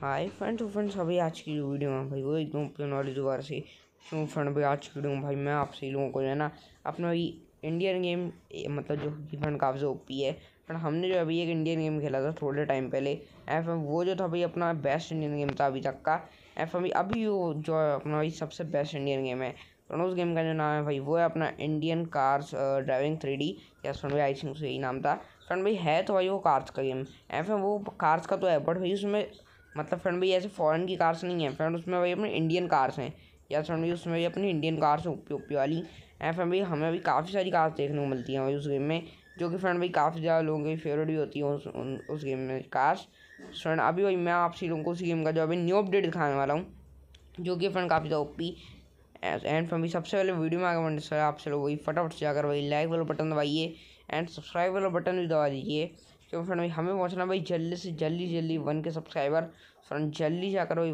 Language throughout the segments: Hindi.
हाय फ्रेंड तो फ्रेंड्स अभी आज की जो वीडियो है भाई वो एकदम अपने नॉलेज दोबारा से तो फ्रेंड भाई आज की वीडियो भाई मैं आपसे लोगों को जो है ना अपना इंडियन गेम मतलब जो कि फ्रेंड काफ़ी पी है पर हमने जो अभी एक इंडियन गेम खेला था थोड़े टाइम पहले एफ वो जो था भाई अपना बेस्ट इंडियन गेम था अभी तक का एफ अभी अभी वो जो अपना भाई सबसे बेस्ट इंडियन गेम है फ्रेंड उस गेम का जो नाम है भाई वो है अपना Indian cars driving three D या फ्रेंड भाई आई थिंक यही नाम था फ्रेंड भाई है तो भाई वो कार्स का गेम एफ वो कार्स का तो है बट भाई उसमें मतलब फ्रेंड भाई ऐसे फॉरेन की कार्स नहीं है फ्रेंड उसमें भाई अपने इंडियन कार्स हैं या फ्रेंड भाई उसमें भी अपनी इंडियन कार्स हैं ओपी ओपी वाली एंड फ्रेंड भाई हमें भी काफ़ी सारी कार्स देखने को मिलती हैं भाई उस गेम में जो कि फ्रेंड भाई काफ़ी ज़्यादा लोगों की फेवरेट भी होती है उस, उस गेम में कार्स फ्रेंड अभी भाई मैं आप लोगों को उस गेम का जो अभी न्यू अपडेट दिखाने वाला हूँ जो कि फ्रेंड काफ़ी ज़्यादा ओपी एंड फ्रेंड भाई सबसे पहले वीडियो में आगे बढ़ने से आपसे लोग वही फटाफट से जाकर वही लाइक वाला बटन दबाइए एंड सब्सक्राइब वाला बटन भी दबा दीजिए क्योंकि फ्रेंड भाई हमें पहुंचना भाई जल्दी से जल्दी जल्दी वन के सब्सक्राइबर फ्रेंड जल्दी जाकर वही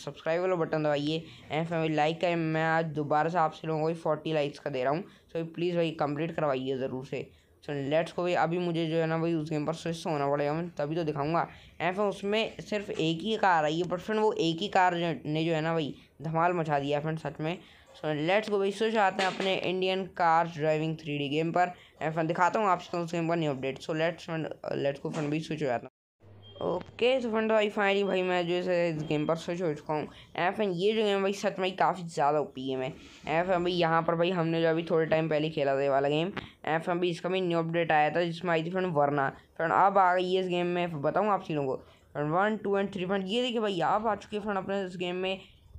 सब्सक्राइब वाला बटन दबाइए एंड फ्रेंड लाइक का मैं आज दोबारा से आपसे लोगों को फोर्टी लाइक्स का दे रहा हूँ सो प्लीज़ भाई कंप्लीट करवाइए ज़रूर से सो लेट्स को भाई अभी मुझे जो है ना भाई उस गेम पर स्विच तो होना पड़ेगा मैं तभी तो दिखाऊंगा एंड फिर उसमें सिर्फ एक ही कार आई है बट फ्रेंड वो एक ही कार ने जो है ना भाई धमाल मचा दिया फ्रेंड सच में सो लेट्स को भाई स्विच आते हैं अपने Indian car driving three game पर एफ दिखाता हूँ आपसे उस गेम का new update so let's let's को फंड भी स्विच हो जाता हूँ ओके तो फ्रेंड भाई फाइनली भाई मैं जो है इस गेम पर स्विच हो चुका हूँ एफ ये जो गेम भाई सच में काफ़ी ज़्यादा ओपी गेम है एफ एम भाई यहाँ पर भाई हमने जो अभी थोड़े टाइम पहले खेला था ये वाला गेम एफ एम भाई इसका भी न्यू अपडेट आया था जिसमें आई थी फ्रेंड वरना फ्रेंड अब आ गई है इस गेम में बताऊँ आप चीज़ों को friend one two and three friend ये देखिए भाई आप आ चुके हैं फ्रेंड अपने इस गेम में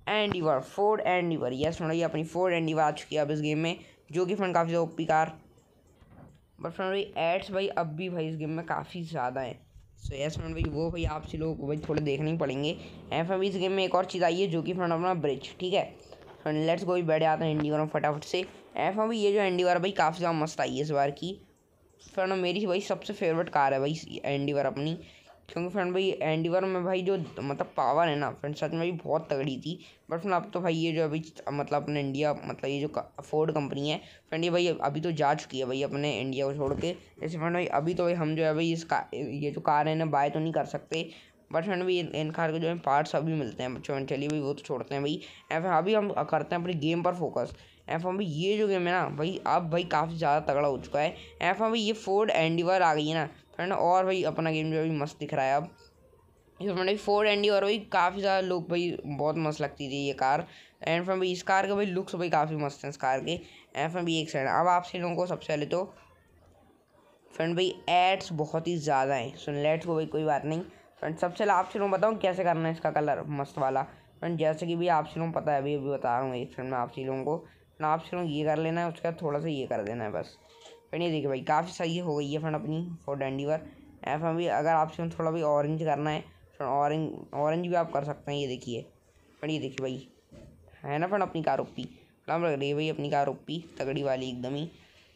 Endeavour four Endeavour yes friend अपनी फोर एंडीवर आ चुकी है अब इस गेम में जो कि फ्रेंड काफ़ी ज़्यादा ओपी कार बट फ्रेंड भाई एड्स भाई अब भी भाई इस गेम में काफ़ी ज़्यादा है सो यस फ्रेंड भाई वो भाई आपसे लोग भाई थोड़े देखने ही पड़ेंगे एंड फ्रेंड इस गेम में एक और चीज़ आई है जो कि फ्रेंड अपना ब्रिज ठीक है फ्रेंड लेट्स गो बैठ जाते हैं इंडी फटाफट से एंड फ्रेंड भाई ये जो एंडी भाई काफ़ी ज़्यादा मस्त आई है इस बार की फ्रेंड मेरी भाई सबसे फेवरेट कार है भाई एंडी अपनी क्योंकि फ्रेंड भाई एंडीवर में भाई जो मतलब पावर है ना फ्रेंड सच में भी बहुत तगड़ी थी बट फ्रेंड अब तो भाई ये जो अभी मतलब अपने इंडिया मतलब ये जो फोर्ड कंपनी है फ्रेंड ये भाई अभी तो जा चुकी है भाई अपने इंडिया को छोड़ के जैसे फ्रेंड भाई अभी तो भाई हम जो है भाई इस ये जो कार है ना बाय तो नहीं कर सकते बट फ्रेंड भाई इन कार के जो है पार्ट्स अभी मिलते हैं बच्चों चलिए भाई वो तो छोड़ते हैं भाई एफ अभी हम करते हैं अपने गेम पर फोकस एफ एम भाई ये जो गेम है ना भाई अब भाई काफ़ी ज़्यादा तगड़ा हो चुका है एफ एम भाई ये फोर्ड एंडीवर आ गई है ना फ्रेंड और भाई अपना गेम जो है मस्त दिख रहा है अब इसमें मैंने फोर एंडी और भाई काफ़ी ज़्यादा लुक भाई बहुत मस्त लगती थी ये कार एंड फ्रॉम भाई इस कार के भाई लुक्स भाई काफ़ी मस्त हैं इस कार के एंड फ्रॉम भाई एक साइड अब आपसे लोगों को सबसे पहले तो फ्रेंड भाई एड्स बहुत ही ज़्यादा हैं सुन लेट्स को भाई कोई बात नहीं फ्रेंड सबसे पहले आपसे लोग बताऊँ कैसे करना है इसका कलर मस्त वाला फ्रेंड जैसे कि भाई आपसे लोगों पता है अभी अभी बता रहा हूँ एक फ्रेंड मैं आपसे लोगों को आपसे लोग ये कर लेना है उसके बाद थोड़ा सा ये कर देना है बस फ्रेंड ये देखिए भाई काफ़ी सही हो गई है फ्रेंड अपनी फोटो डेंडी पर एफ एम भी अगर आपसे मतलब थोड़ा भी ऑरेंज करना है फ्रेंड ऑरेंज ऑरेंज भी आप कर सकते हैं ये देखिए फ्रेंड ये देखिए भाई है ना फ्रेंड अपनी कार ओपी लग रही है भाई अपनी कार ओपी तगड़ी वाली एकदम ही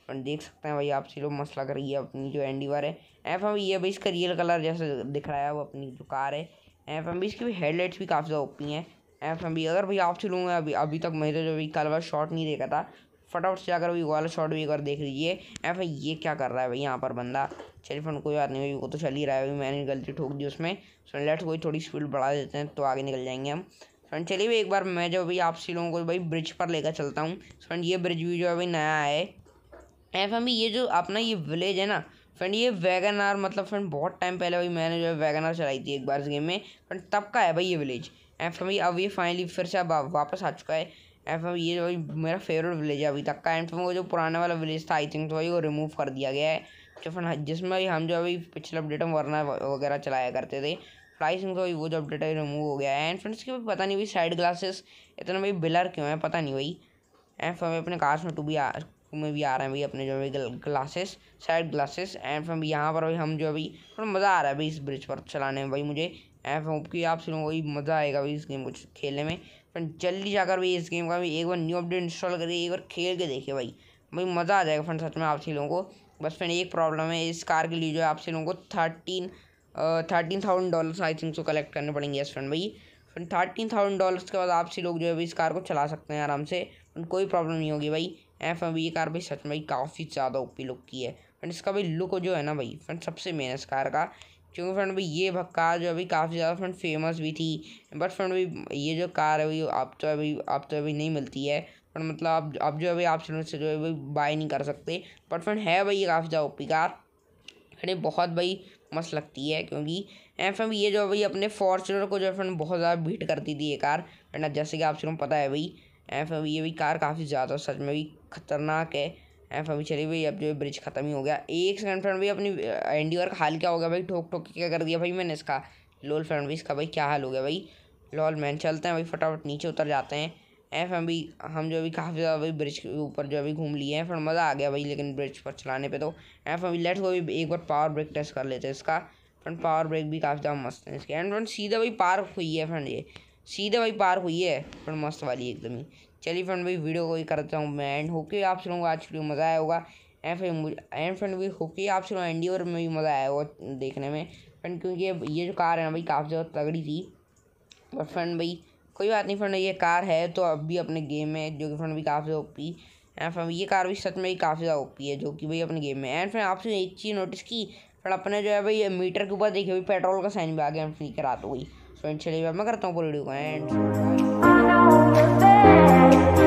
फ्रेंड देख सकते हैं भाई आप लोग मस्त लग रही है अपनी जो एंडीवर है एफ एम ये भाई इसका रियल कलर जैसे दिख रहा है वो अपनी जो कार है एफ एम इसकी भी हेडलाइट्स भी काफ़ी ज़्यादा ओपी हैं एफ एम अगर भाई आपसे लोग अभी अभी तक मेरे जो भी कलर शॉट नहीं देखा था फटाफट से जाकर भी वाला शॉट भी कर देख लीजिए अरे भाई ये क्या कर रहा है भाई यहाँ पर बंदा चलिए फ्रेंड कोई बात नहीं वो तो चल ही रहा है मैंने गलती ठोक दी उसमें सुन लेट कोई थोड़ी स्पीड बढ़ा देते हैं तो आगे निकल जाएंगे हम फ्रेंड चलिए भाई एक बार मैं जो आप आपसी लोगों को भाई ब्रिज पर लेकर चलता हूँ फ्रेंड ये ब्रिज भी जो है भाई नया है एफ एम ये जो अपना ये विलेज है ना फ्रेंड ये वैगन आर मतलब फ्रेंड बहुत टाइम पहले भाई मैंने जो है वैगन आर चलाई थी एक बार इस गेम में फ्रेंड तब का है भाई ये विलेज एफ एम अब ये फाइनली फिर से अब वापस आ चुका है ऐसा ये जो मेरा फेवरेट विलेज है अभी तक का एंड वो जो पुराना वाला विलेज था आई थिंक तो वही वो रिमूव कर दिया गया है जो फिर जिसमें भाई हम जो अभी पिछले अपडेट में वरना वगैरह चलाया करते थे फ्लाई सिंह तो वो जो अपडेट है रिमूव हो गया है एंड फ्रेंड्स की भी पता नहीं भाई साइड ग्लासेस इतना भाई बिलर क्यों है पता नहीं भाई एंड फिर अपने कार्स में टू भी आ में भी आ रहे हैं भाई अपने जो भी ग्लासेस साइड ग्लासेस एंड फिर यहाँ पर भाई हम जो अभी थोड़ा मज़ा आ रहा है भाई इस ब्रिज पर चलाने में भाई मुझे एंड फिर आप सुनो वही मज़ा आएगा भाई इस गेम को खेलने में फ्रेंड जल्दी जाकर भाई इस गेम का भी एक बार न्यू अपडेट इंस्टॉल करिए एक बार खेल के देखिए भाई भाई मज़ा आ जाएगा फ्रेंड सच में आपसी लोगों को बस फ्रेंड एक प्रॉब्लम है इस कार के लिए जो है आपसे लोगों को thirteen thirteen thousand dollars I think so collect करने पड़ेंगे यस फ्रेंड भाई फ्रेंड थर्टीन थाउजेंड डॉलर्स के बाद आपसे लोग जो है इस कार को चला सकते हैं आराम से कोई प्रॉब्लम नहीं होगी भाई एफ एम ये कार भाई सच में काफ़ी ज़्यादा ओपी लुक की है फ्रेंड इसका भाई लुक जो है ना भाई फ्रेंड सबसे मेन इस कार का क्योंकि फ्रेंड भाई ये कार जो अभी काफ़ी ज़्यादा फ्रेंड फेमस भी थी बट फ्रेंड भाई ये जो कार है अभी अब तो अभी आप तो अभी नहीं मिलती है फ्रेंड मतलब अब अब जो अभी आप से जो है बाय नहीं कर सकते बट फ्रेंड है भाई ये काफ़ी ज़्यादा ओपी कार फ्रेंड बहुत भाई मस्त लगती है क्योंकि एफ एम ये जो भाई अपने फॉर्चुनर को जो फ्रेंड बहुत ज़्यादा बीट करती थी ये कार फ्रेंड जैसे कि आप सबको पता है भाई एफ एम ये भी कार काफ़ी ज़्यादा सच में भी खतरनाक है एफ अभी चली भाई अब जो ब्रिज खत्म ही हो गया एक सेकंड फ्रेंड भाई अपनी एंडी का हाल क्या हो गया भाई ठोक ठोक क्या कर दिया भाई मैंने इसका लोल फ्रेंड भी इसका भाई क्या हाल हो गया भाई लॉल मैन चलते हैं भाई फटाफट नीचे उतर जाते हैं एफ एम भी हम जो अभी काफ़ी ज़्यादा भाई ब्रिज के ऊपर जो अभी घूम लिए हैं फिर मज़ा आ गया भाई लेकिन ब्रिज पर चलाने पे तो एफ अभी लेट्स को भी एक बार पावर ब्रेक टेस्ट कर लेते हैं इसका फ्रेंड पावर ब्रेक भी काफ़ी ज़्यादा मस्त है इसके एंड फ्रेंड सीधा भाई पार्क हुई है फ्रेंड ये सीधा भाई पार्क हुई है फ्रेंड मस्त वाली एकदम ही चलिए फ्रेंड भाई वीडियो को ही करता हूँ मैं एंड होप कि आप सुनों को आज वीडियो मज़ा आया होगा एंड फिर मुझे एंड फ्रेंड भी होके आप सुनो एंडी और में भी मज़ा आया होगा देखने में फ्रेंड क्योंकि ये जो कार है ना भाई काफ़ी ज़्यादा तगड़ी थी बट फ्रेंड भाई कोई बात नहीं फ्रेंड ये कार है तो अब भी अपने गेम में जो कि फ्रेंड भी काफ़ी ओपी एंड फ्रेंड ये कार भी सच में ही काफ़ी ज़्यादा ओपी है जो कि भाई अपने गेम में एंड फ्रेंड आपसे एक चीज़ नोटिस की फ्रेंड अपने जो है भाई मीटर के ऊपर देखिए भाई पेट्रोल का साइन भी आ गया फ्री करा दो गई फ्रेंड चलिए मैं करता हूँ पूरी वीडियो को एंड Thank you.